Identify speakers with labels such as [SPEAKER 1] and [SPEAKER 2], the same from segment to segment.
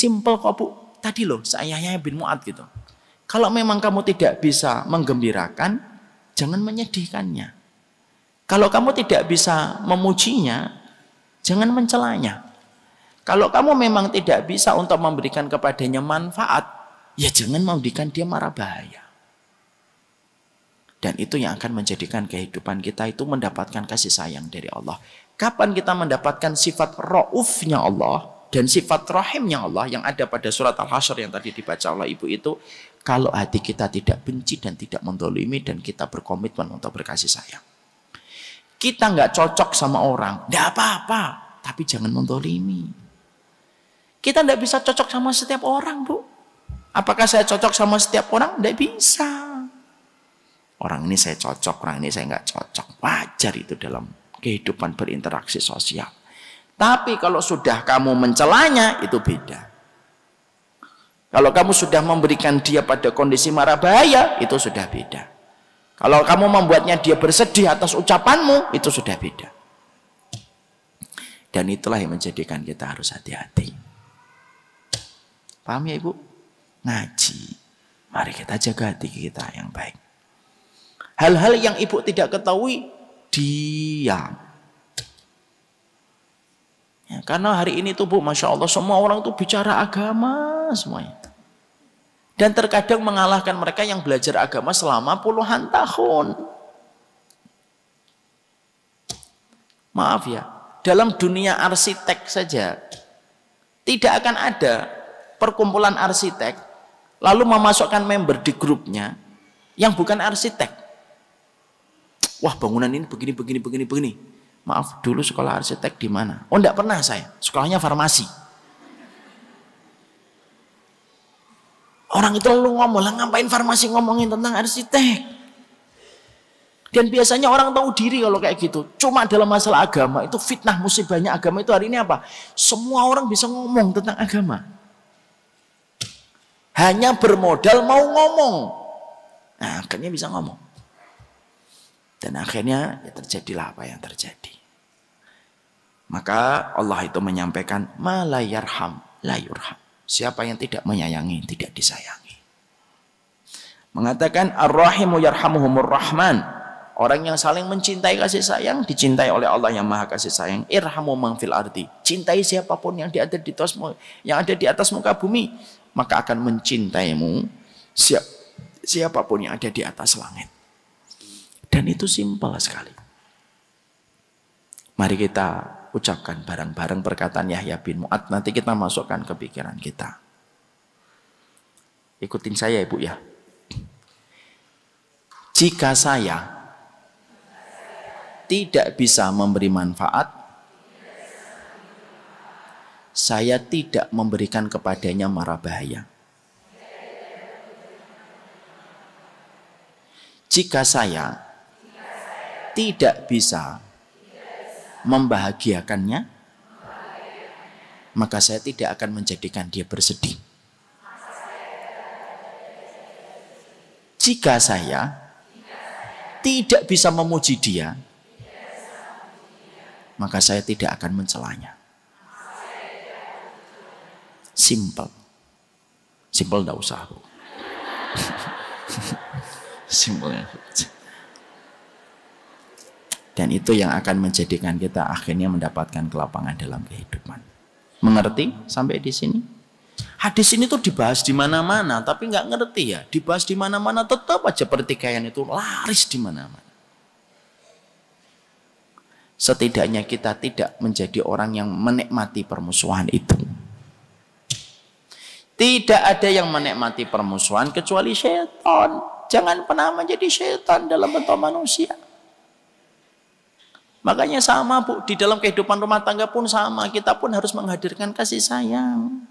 [SPEAKER 1] Simple kok bu. Tadi loh, saya Yahya bin Mu'ad gitu. Kalau memang kamu tidak bisa menggembirakan, jangan menyedihkannya. Kalau kamu tidak bisa memujinya, jangan mencelanya. Kalau kamu memang tidak bisa untuk memberikan kepadanya manfaat, ya jangan memberikan dia marah bahaya. Dan itu yang akan menjadikan kehidupan kita itu mendapatkan kasih sayang dari Allah. Kapan kita mendapatkan sifat ra'ufnya Allah? dan sifat rahimnya Allah yang ada pada surat Al-Hasyr yang tadi dibaca oleh ibu itu kalau hati kita tidak benci dan tidak mendolimi dan kita berkomitmen untuk berkasih sayang. Kita nggak cocok sama orang, nggak apa-apa, tapi jangan mendolimi. Kita nggak bisa cocok sama setiap orang, Bu. Apakah saya cocok sama setiap orang? Nggak bisa. Orang ini saya cocok, orang ini saya nggak cocok. Wajar itu dalam kehidupan berinteraksi sosial. Tapi kalau sudah kamu mencelanya itu beda. Kalau kamu sudah memberikan dia pada kondisi marah bahaya itu sudah beda. Kalau kamu membuatnya dia bersedih atas ucapanmu itu sudah beda. Dan itulah yang menjadikan kita harus hati-hati. Paham ya Ibu? Ngaji. Mari kita jaga hati kita yang baik. Hal-hal yang Ibu tidak ketahui, diam. Ya, karena hari ini tuh Bu, Masya Allah, semua orang tuh bicara agama semuanya. Dan terkadang mengalahkan mereka yang belajar agama selama puluhan tahun. Maaf ya, dalam dunia arsitek saja, tidak akan ada perkumpulan arsitek lalu memasukkan member di grupnya yang bukan arsitek. Wah bangunan ini begini, begini, begini, begini. Maaf, dulu sekolah arsitek di mana? Oh, enggak pernah saya. Sekolahnya farmasi. Orang itu lalu ngomong, lah ngapain farmasi ngomongin tentang arsitek? Dan biasanya orang tahu diri kalau kayak gitu. Cuma dalam masalah agama itu fitnah musibahnya agama itu hari ini apa? Semua orang bisa ngomong tentang agama. Hanya bermodal mau ngomong. Nah, akhirnya bisa ngomong. Dan akhirnya ya terjadilah apa yang terjadi. Maka Allah itu menyampaikan malayarham layurham. Siapa yang tidak menyayangi tidak disayangi. Mengatakan arrahimu yarhamuhumur rahman. Orang yang saling mencintai kasih sayang dicintai oleh Allah yang Maha Kasih Sayang. Irhamu mangfil arti Cintai siapapun yang ada di atas yang ada di atas muka bumi, maka akan mencintaimu siap siapapun yang ada di atas langit. Dan itu simpel sekali. Mari kita ucapkan bareng-bareng perkataan Yahya bin Mu'ad. Nanti kita masukkan ke pikiran kita. Ikutin saya ibu ya. Jika saya tidak bisa memberi manfaat, saya tidak memberikan kepadanya mara bahaya. Jika saya tidak bisa membahagiakannya, maka saya tidak akan menjadikan dia bersedih. Jika saya tidak bisa memuji dia, maka saya tidak akan mencelanya. Simple. Simple tidak usah. Simpelnya. Dan itu yang akan menjadikan kita akhirnya mendapatkan kelapangan dalam kehidupan. Mengerti sampai di sini? Hadis ini tuh dibahas di mana-mana, tapi nggak ngerti ya. Dibahas di mana-mana, tetap aja pertikaian itu laris di mana-mana. Setidaknya kita tidak menjadi orang yang menikmati permusuhan itu. Tidak ada yang menikmati permusuhan kecuali setan. Jangan pernah menjadi setan dalam bentuk manusia. Makanya sama bu, di dalam kehidupan rumah tangga pun sama. Kita pun harus menghadirkan kasih sayang.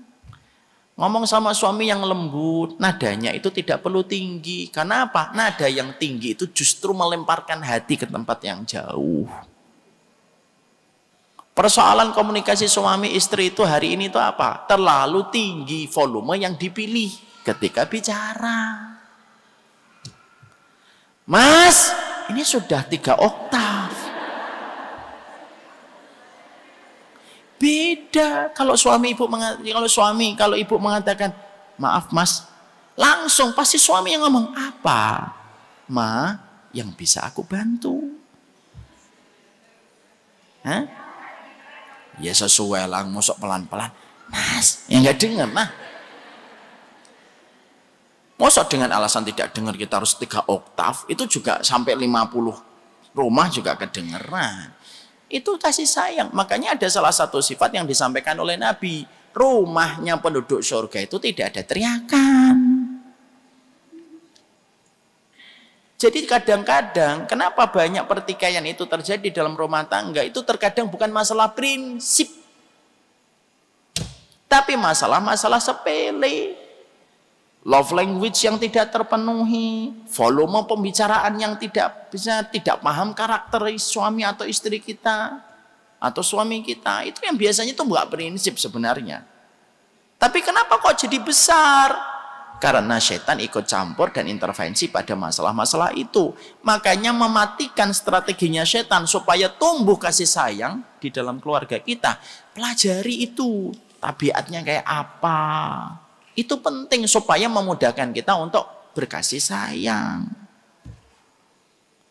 [SPEAKER 1] Ngomong sama suami yang lembut, nadanya itu tidak perlu tinggi. Karena apa? Nada yang tinggi itu justru melemparkan hati ke tempat yang jauh. Persoalan komunikasi suami istri itu hari ini itu apa? Terlalu tinggi volume yang dipilih ketika bicara. Mas, ini sudah tiga oktav. Beda kalau suami ibu kalau suami kalau ibu mengatakan, "Maaf, Mas." Langsung pasti suami yang ngomong, "Apa?" "Ma, yang bisa aku bantu." Hah? Ya sesuai lang mosok pelan-pelan. Mas, yang nggak dengar, mah. mosok dengan alasan tidak dengar kita harus tiga oktav, itu juga sampai lima puluh rumah juga kedengeran. Itu kasih sayang. Makanya ada salah satu sifat yang disampaikan oleh Nabi. Rumahnya penduduk surga itu tidak ada teriakan. Jadi kadang-kadang kenapa banyak pertikaian itu terjadi dalam rumah tangga itu terkadang bukan masalah prinsip. Tapi masalah-masalah sepele love language yang tidak terpenuhi, volume pembicaraan yang tidak bisa tidak paham karakter suami atau istri kita atau suami kita itu yang biasanya itu nggak prinsip sebenarnya. Tapi kenapa kok jadi besar? Karena setan ikut campur dan intervensi pada masalah-masalah itu. Makanya mematikan strateginya setan supaya tumbuh kasih sayang di dalam keluarga kita. Pelajari itu tabiatnya kayak apa. Itu penting supaya memudahkan kita untuk berkasih sayang.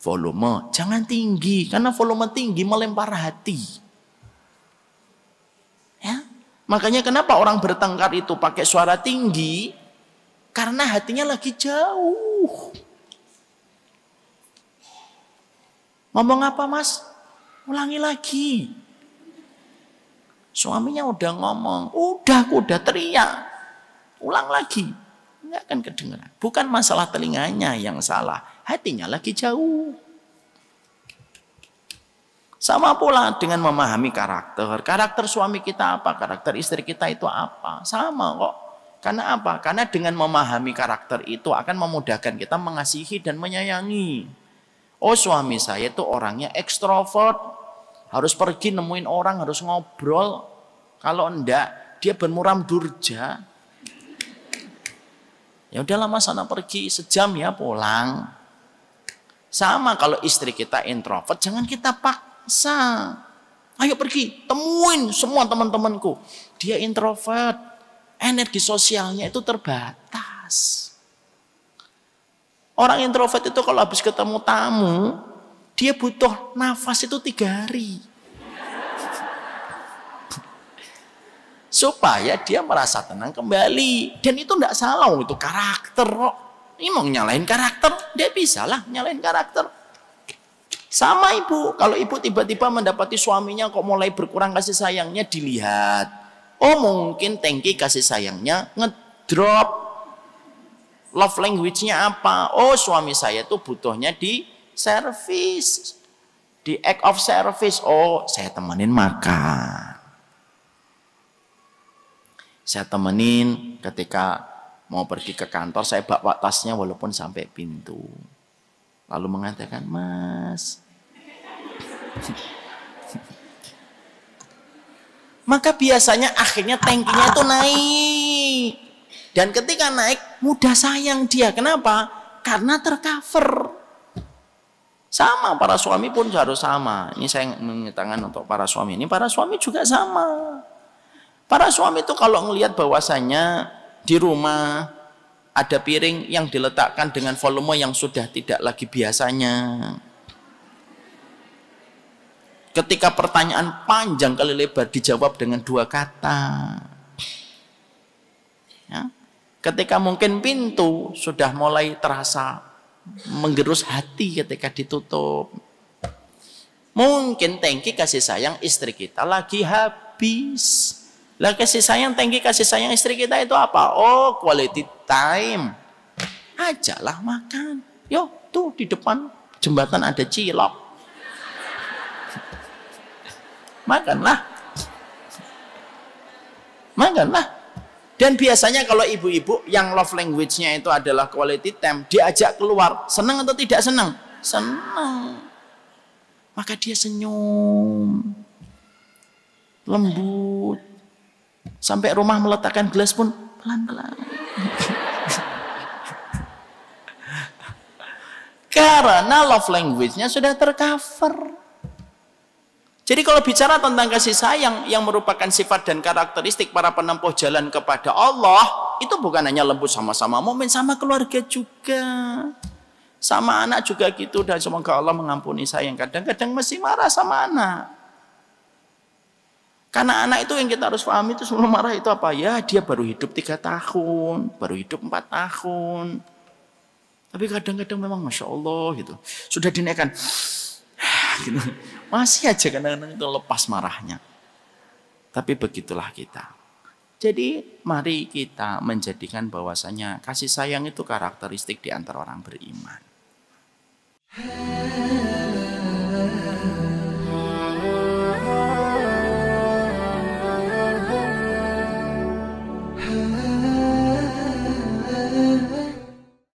[SPEAKER 1] Volume jangan tinggi karena volume tinggi melempar hati. Ya? Makanya kenapa orang bertengkar itu pakai suara tinggi? Karena hatinya lagi jauh. Ngomong apa mas? Ulangi lagi. Suaminya udah ngomong, udah udah teriak ulang lagi. Nggak akan kedengaran. Bukan masalah telinganya yang salah, hatinya lagi jauh. Sama pula dengan memahami karakter. Karakter suami kita apa? Karakter istri kita itu apa? Sama kok. Karena apa? Karena dengan memahami karakter itu akan memudahkan kita mengasihi dan menyayangi. Oh suami saya itu orangnya ekstrovert. Harus pergi nemuin orang, harus ngobrol. Kalau enggak, dia bermuram durja. Ya udah lama sana pergi sejam ya pulang. Sama kalau istri kita introvert, jangan kita paksa. Ayo pergi, temuin semua teman-temanku. Dia introvert, energi sosialnya itu terbatas. Orang introvert itu kalau habis ketemu tamu, dia butuh nafas itu tiga hari. supaya dia merasa tenang kembali. Dan itu tidak salah, itu karakter kok. Ini mau nyalain karakter, dia bisa lah nyalain karakter. Sama ibu, kalau ibu tiba-tiba mendapati suaminya kok mulai berkurang kasih sayangnya, dilihat. Oh mungkin tangki kasih sayangnya ngedrop. Love language-nya apa? Oh suami saya tuh butuhnya di service. Di act of service. Oh saya temenin makan saya temenin ketika mau pergi ke kantor, saya bawa tasnya walaupun sampai pintu. Lalu mengatakan, Mas. Maka biasanya akhirnya tankinya itu naik. Dan ketika naik, mudah sayang dia. Kenapa? Karena tercover. Sama, para suami pun harus sama. Ini saya mengingatkan untuk para suami. Ini para suami juga sama. Para suami itu kalau melihat bahwasanya di rumah ada piring yang diletakkan dengan volume yang sudah tidak lagi biasanya. Ketika pertanyaan panjang kali lebar dijawab dengan dua kata. Ya. Ketika mungkin pintu sudah mulai terasa menggerus hati ketika ditutup. Mungkin tangki kasih sayang istri kita lagi habis lah kasih sayang tinggi kasih sayang istri kita itu apa? Oh quality time. Ajalah makan. Yo tuh di depan jembatan ada cilok. Makanlah. Makanlah. Dan biasanya kalau ibu-ibu yang love language-nya itu adalah quality time, diajak keluar, senang atau tidak senang? Senang. Maka dia senyum. Lembut Sampai rumah meletakkan gelas pun pelan-pelan. Karena love language-nya sudah tercover. Jadi kalau bicara tentang kasih sayang yang merupakan sifat dan karakteristik para penempuh jalan kepada Allah, itu bukan hanya lembut sama-sama momen sama keluarga juga. Sama anak juga gitu dan semoga Allah mengampuni saya kadang-kadang masih marah sama anak. Karena anak itu yang kita harus pahami itu sebelum marah itu apa? Ya dia baru hidup tiga tahun, baru hidup empat tahun. Tapi kadang-kadang memang Masya Allah gitu. Sudah dinaikkan. gitu. Masih aja kadang-kadang itu lepas marahnya. Tapi begitulah kita. Jadi mari kita menjadikan bahwasanya kasih sayang itu karakteristik di antara orang beriman.